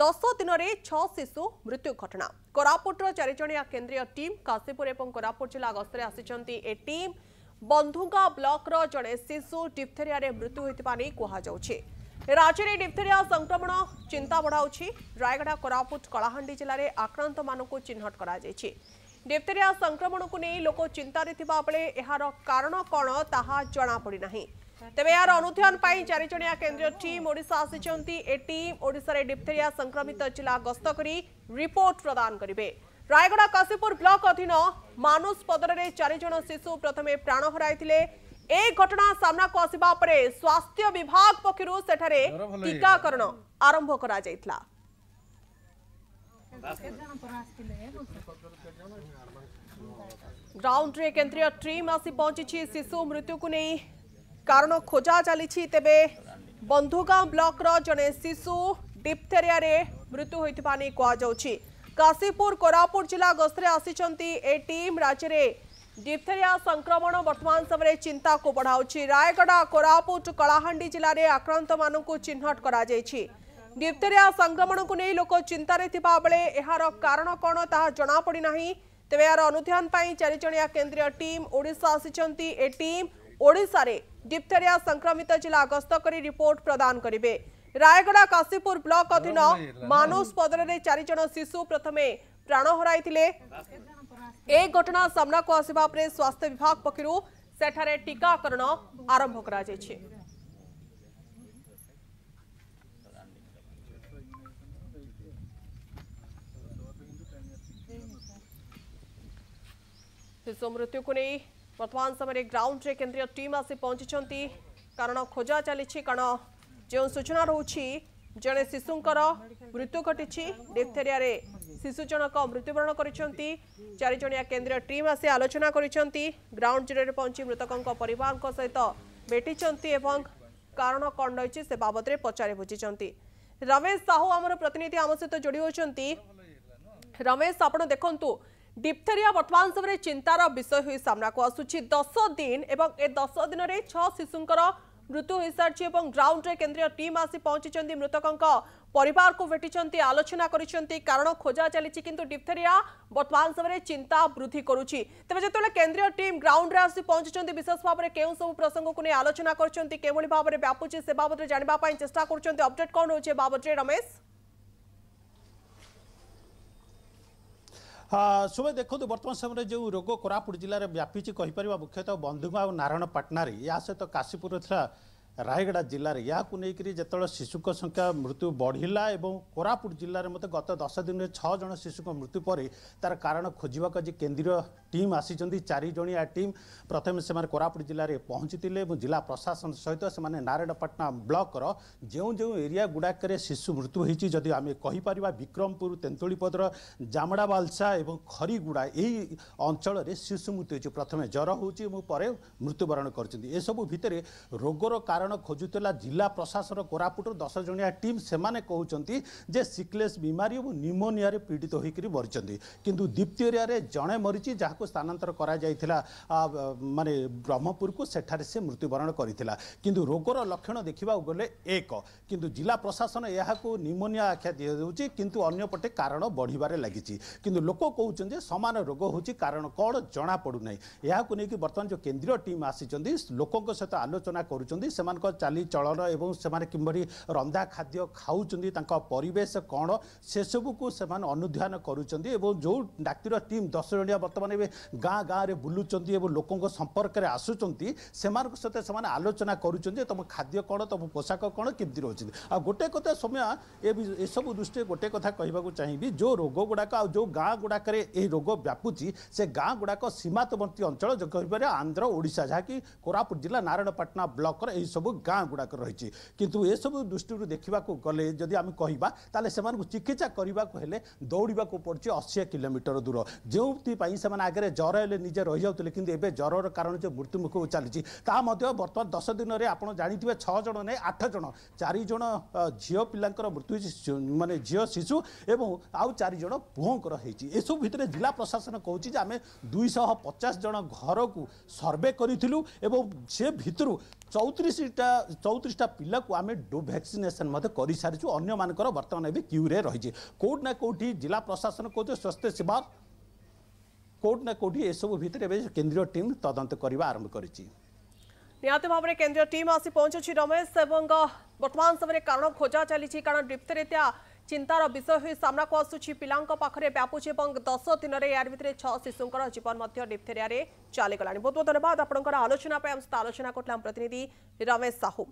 ଦଶ ଦିନରେ ଛଅ ଶିଶୁ ମୃତ୍ୟୁ ଘଟଣା କୋରାପୁଟର ଚାରିଜଣିଆ କେନ୍ଦ୍ରୀୟ ଟିମ୍ କାଶୀପୁର ଏବଂ କୋରାପୁଟ ଜିଲ୍ଲା ଗସ୍ତରେ ଆସିଛନ୍ତି ଏ ଟିମ୍ ବନ୍ଧୁଙ୍ଗା ବ୍ଲକର ଜଣେ ଶିଶୁ ଡିପ୍ଥେରିଆରେ ମୃତ୍ୟୁ ହୋଇଥିବା ନେଇ କୁହାଯାଉଛି ରାଜ୍ୟରେ ଡିପ୍ଥେରିଆ ସଂକ୍ରମଣ ଚିନ୍ତା ବଢ଼ାଉଛି ରାୟଗଡ଼ା କୋରାପୁଟ କଳାହାଣ୍ଡି ଜିଲ୍ଲାରେ ଆକ୍ରାନ୍ତମାନଙ୍କୁ ଚିହ୍ନଟ କରାଯାଇଛି ଡିପ୍ଥେରିଆ ସଂକ୍ରମଣକୁ ନେଇ ଲୋକ ଚିନ୍ତାରେ ଥିବାବେଳେ ଏହାର କାରଣ କ'ଣ ତାହା ଜଣାପଡ଼ିନାହିଁ তেমন এর অনুধান চারিজিয়া কেন্দ্রীয় টিম ওড়শা আসিছেন এ টিম ওড়শার ডিপথেরিয়া সংক্রমিত জেলা গস্ত করে রিপোর্ট প্রদান করবে রায়গড়া কাশীপুর ব্লক অধীন মানুষ পদরের চারিজন শিশু প্রথমে প্রাণ হরাইলে এই ঘটনা সামনাকু আসবা পরে স্বাস্থ্য বিভাগ পক্ষ সেঠার টিকাকরণ আরম্ভ করা যাইতলা গ্রাউন্ডে কেন্দ্রীয় টিম আসি পৌঁছিছি শিশু মৃত্যুকু নেই କାରଣ ଖୋଜା ଚାଲିଛି ତେବେ ବନ୍ଧୁଗାଁ ବ୍ଲକର ଜଣେ ଶିଶୁ ଡିପ୍ଥେରିଆରେ ମୃତ୍ୟୁ ହୋଇଥିବା ନେଇ କୁହାଯାଉଛି କାଶୀପୁର କୋରାପୁଟ ଜିଲ୍ଲା ଗସ୍ତରେ ଆସିଛନ୍ତି ଏ ଟିମ୍ ରାଜ୍ୟରେ ଡିପ୍ଥେରିଆ ସଂକ୍ରମଣ ବର୍ତ୍ତମାନ ସମୟରେ ଚିନ୍ତାକୁ ବଢ଼ାଉଛି ରାୟଗଡ଼ା କୋରାପୁଟ କଳାହାଣ୍ଡି ଜିଲ୍ଲାରେ ଆକ୍ରାନ୍ତମାନଙ୍କୁ ଚିହ୍ନଟ କରାଯାଇଛି ଡିପ୍ଥେରିଆ ସଂକ୍ରମଣକୁ ନେଇ ଲୋକ ଚିନ୍ତାରେ ଥିବା ବେଳେ ଏହାର କାରଣ କ'ଣ ତାହା ଜଣାପଡ଼ି ନାହିଁ ତେବେ ଏହାର ଅନୁଧ୍ୟାନ ପାଇଁ ଚାରିଜଣିଆ କେନ୍ଦ୍ରୀୟ ଟିମ୍ ଓଡ଼ିଶା ଆସିଛନ୍ତି ଏ ଟିମ୍ ଓଡ଼ିଶାରେ ଡିପ୍ଥେରିଆ ସଂକ୍ରମିତ ଜିଲ୍ଲା ଗସ୍ତ କରି ରିପୋର୍ଟ ପ୍ରଦାନ କରିବେ ରାୟଗଡ଼ା କାଶୀପୁର ବ୍ଲକ ଅଧୀନ ମାନୁଷ ପଦରରେ ଚାରିଜଣ ଶିଶୁ ପ୍ରଥମେ ପ୍ରାଣ ହରାଇଥିଲେ ଏ ଘଟଣା ସାମ୍ନାକୁ ଆସିବା ପରେ ସ୍ୱାସ୍ଥ୍ୟ ବିଭାଗ ପକ୍ଷରୁ ସେଠାରେ ଟିକାକରଣ ଆରମ୍ଭ କରାଯାଇଛି ଶିଶୁ ମୃତ୍ୟୁକୁ ନେଇ বর্তমান সময় গ্রাউন্ডে কেন্দ্রীয় টিম আসি পৌঁছিছন্তি কারণ খোঁজা চালিছি কারণ যে সূচনা রয়েছে জনে শিশুঙ্কর মৃত্যু ঘটিছি ডিপথেরিয়ারে শিশু জনক মৃত্যুবরণ করেছেন চারিজণিয়া কেন্দ্রীয় টিম আসি আলোচনা করেছেন গ্রাউন্ড জিরোরে পৌঁছি মৃতকঙ্ক পরিবার সহিত ভেটিছেন এবং কারণ কণ রয়েছে সে বাবদে পচারি বুঝিছেন রমেশ সাহু আমার প্রতিনিধি আমার সহ যোড়ি হয়েছেন রমেশ আপনার দেখুন ডিপথেরিয়া বর্তমান সময় চিন্তার বিষয় হয়ে সামনাকু আসুচি দশ দিন এবং এ দশ দিনের ছ শিশুঙ্কর মৃত্যু হয়েসারিছে এবং গ্রাউন্ডে কেন্দ্রীয় টিম আসি পৌঁছিছেন মৃতকঙ্ক পরিবারকু ভেটিছেন আলোচনা করেছেন কারণ খোঁজা চালিছে কিন্তু ডিপথেরিয়া বর্তমান সময় চিন্তা বৃদ্ধি করুচি তবে যেতবে কেন্দ্রীয় টিম গ্রাউন্ডে আসি পৌঁছিছেন বিশেষ ভাবে কেউ সব প্রসঙ্গক নিয়ে আলোচনা করছেন কেউভাবে ব্যাপুছে সে বাবদে জাঁয়া চেষ্টা করছেন অপডেট কম রয়েছে বাবদে রমেশ ସୁବେ ଦେଖନ୍ତୁ ବର୍ତ୍ତମାନ ସମୟରେ ଯେଉଁ ରୋଗ କୋରାପୁଟ ଜିଲ୍ଲାରେ ବ୍ୟାପିଛି କହିପାରିବା ମୁଖ୍ୟତଃ ବନ୍ଧୁଙ୍କ ଆଉ ନାରାୟଣ ପାଟନାରୀ ୟା ସହିତ କାଶୀପୁରରେ ଥିଲା रायगडा जिल्ला जति बोला शिशु मृत्यु बढ्ला ए कोपुट जिल्ला मत दस दिन छजज शिशुको मृत्यु पर तार कारण खोजेको केन्द्रीय टीम आसी टि आसिन्छ चारिनिया प्रथमे कट जस्तै पहुँचिले जिल्ला प्रशासन सहित से नारायणपटना ब्लक्रो एरिया गुडकै शिशु मृत्यु हुन्छ जो आम बिक्रमपुर तेन्तुलिपदर जामडावालसा खरिगुडा ए अञ्चल शिशु मृत्यु हुन्छ प्रथमे जर हुन्छ मृत्युवरण गर् एसबु भित्र रोग र कारण କାରଣ ଖୋଜୁଥିଲା ଜିଲ୍ଲା ପ୍ରଶାସନ କୋରାପୁଟର ଦଶ ଜଣିଆ ଟିମ୍ ସେମାନେ କହୁଛନ୍ତି ଯେ ସିକ୍ଲେସ୍ ବିମାରୀ ଏବଂ ନିମୋନିଆରେ ପୀଡ଼ିତ ହୋଇକରି ମରିଛନ୍ତି କିନ୍ତୁ ଦୀପ୍ତି ଏରିଆରେ ଜଣେ ମରିଛି ଯାହାକୁ ସ୍ଥାନାନ୍ତର କରାଯାଇଥିଲା ମାନେ ବ୍ରହ୍ମପୁରକୁ ସେଠାରେ ସେ ମୃତ୍ୟୁବରଣ କରିଥିଲା କିନ୍ତୁ ରୋଗର ଲକ୍ଷଣ ଦେଖିବାକୁ ଗଲେ ଏକ କିନ୍ତୁ ଜିଲ୍ଲା ପ୍ରଶାସନ ଏହାକୁ ନିମୋନିଆ ଆଖ୍ୟା ଦିଆଯାଉଛି କିନ୍ତୁ ଅନ୍ୟପଟେ କାରଣ ବଢ଼ିବାରେ ଲାଗିଛି କିନ୍ତୁ ଲୋକ କହୁଛନ୍ତି ଯେ ସମାନ ରୋଗ ହେଉଛି କାରଣ କ'ଣ ଜଣାପଡ଼ୁନାହିଁ ଏହାକୁ ନେଇକି ବର୍ତ୍ତମାନ ଯେଉଁ କେନ୍ଦ୍ରୀୟ ଟିମ୍ ଆସିଛନ୍ତି ଲୋକଙ୍କ ସହିତ ଆଲୋଚନା କରୁଛନ୍ତି ସେମାନେ ସେମାନଙ୍କ ଚାଲିଚଳନ ଏବଂ ସେମାନେ କିଭଳି ରନ୍ଧା ଖାଦ୍ୟ ଖାଉଛନ୍ତି ତାଙ୍କ ପରିବେଶ କ'ଣ ସେସବୁକୁ ସେମାନେ ଅନୁଧ୍ୟାନ କରୁଛନ୍ତି ଏବଂ ଯେଉଁ ଡାକ୍ତର ଟିମ୍ ଦଶ ଜଣିଆ ବର୍ତ୍ତମାନ ଏବେ ଗାଁ ଗାଁରେ ବୁଲୁଛନ୍ତି ଏବଂ ଲୋକଙ୍କ ସମ୍ପର୍କରେ ଆସୁଛନ୍ତି ସେମାନଙ୍କ ସହିତ ସେମାନେ ଆଲୋଚନା କରୁଛନ୍ତି ତୁମ ଖାଦ୍ୟ କ'ଣ ତୁମ ପୋଷାକ କ'ଣ କେମିତି ରହୁଛନ୍ତି ଆଉ ଗୋଟେ କଥା ସମୟ ଏ ବି ଏସବୁ ଦୃଷ୍ଟିରେ ଗୋଟେ କଥା କହିବାକୁ ଚାହିଁବି ଯେଉଁ ରୋଗ ଗୁଡ଼ାକ ଆଉ ଯେଉଁ ଗାଁ ଗୁଡ଼ାକରେ ଏହି ରୋଗ ବ୍ୟାପୁଛି ସେ ଗାଁ ଗୁଡ଼ାକ ସୀମାନ୍ତବର୍ତ୍ତୀ ଅଞ୍ଚଳ କହିପାରିବେ ଆନ୍ଧ୍ର ଓଡ଼ିଶା ଯାହାକି କୋରାପୁଟ ଜିଲ୍ଲା ନାରାୟଣପାଟଣା ବ୍ଲକର ଏହିସବୁ ସବୁ ଗାଁ ଗୁଡ଼ାକ ରହିଛି କିନ୍ତୁ ଏସବୁ ଦୃଷ୍ଟିରୁ ଦେଖିବାକୁ ଗଲେ ଯଦି ଆମେ କହିବା ତାହେଲେ ସେମାନଙ୍କୁ ଚିକିତ୍ସା କରିବାକୁ ହେଲେ ଦୌଡ଼ିବାକୁ ପଡ଼ୁଛି ଅଶୀ କିଲୋମିଟର ଦୂର ଯେଉଁଥିପାଇଁ ସେମାନେ ଆଗରେ ଜ୍ୱର ହେଲେ ନିଜେ ରହିଯାଉଥିଲେ କିନ୍ତୁ ଏବେ ଜ୍ୱରର କାରଣ ଯେଉଁ ମୃତ୍ୟୁମୁଖ ଚାଲିଛି ତାହା ମଧ୍ୟ ବର୍ତ୍ତମାନ ଦଶ ଦିନରେ ଆପଣ ଜାଣିଥିବେ ଛଅ ଜଣ ନାହିଁ ଆଠ ଜଣ ଚାରି ଜଣ ଝିଅ ପିଲାଙ୍କର ମୃତ୍ୟୁ ହୋଇଛି ମାନେ ଝିଅ ଶିଶୁ ଏବଂ ଆଉ ଚାରି ଜଣ ପୁଅଙ୍କର ହେଇଛି ଏସବୁ ଭିତରେ ଜିଲ୍ଲା ପ୍ରଶାସନ କହୁଛି ଯେ ଆମେ ଦୁଇଶହ ପଚାଶ ଜଣ ଘରକୁ ସର୍ଭେ କରିଥିଲୁ ଏବଂ ସେ ଭିତରୁ ଚଉତିରିଶ চৌত্রিশটা চৌত্রিশটা পিলাকু আমি ডু ଆମେ মধ্যে ଭ୍ୟାକ୍ସିନେସନ୍ সারিছু অন্য মানকর বর্তমানে এবে কিউরে ରହିଛି কোট না কোটি ଜିଲ୍ଲା প্রশাসন କହୁଛି ସ୍ୱାସ୍ଥ୍ୟ ସେବା কোট না কোটি এসব ভিতরে এবে কেন্দ্রীয় টিম তদন্ত করিবা আরম্ভ করেছি নিহতি ভাবে কেন্দ্রীয় টিম আসি পৌঁছুছি রমেশ এবং বর্তমান সময় কারণ খোঁজা চালিছি কারণ ডিপ্তেরে তা চিন্তার বিষয় হয়ে সামনাকু আসুছি পিলা পাখে ব্যাপুছে এবং দশ দিনের এর ভিতরে ছ শিশুঙ্কর জীবন মধ্য ডিপথেরিয়ায় চালগলা বহু বহু ধন্যবাদ আপনার আলোচনা আলোচনা করলে আম প্রতিনিধি রমেশ সাহু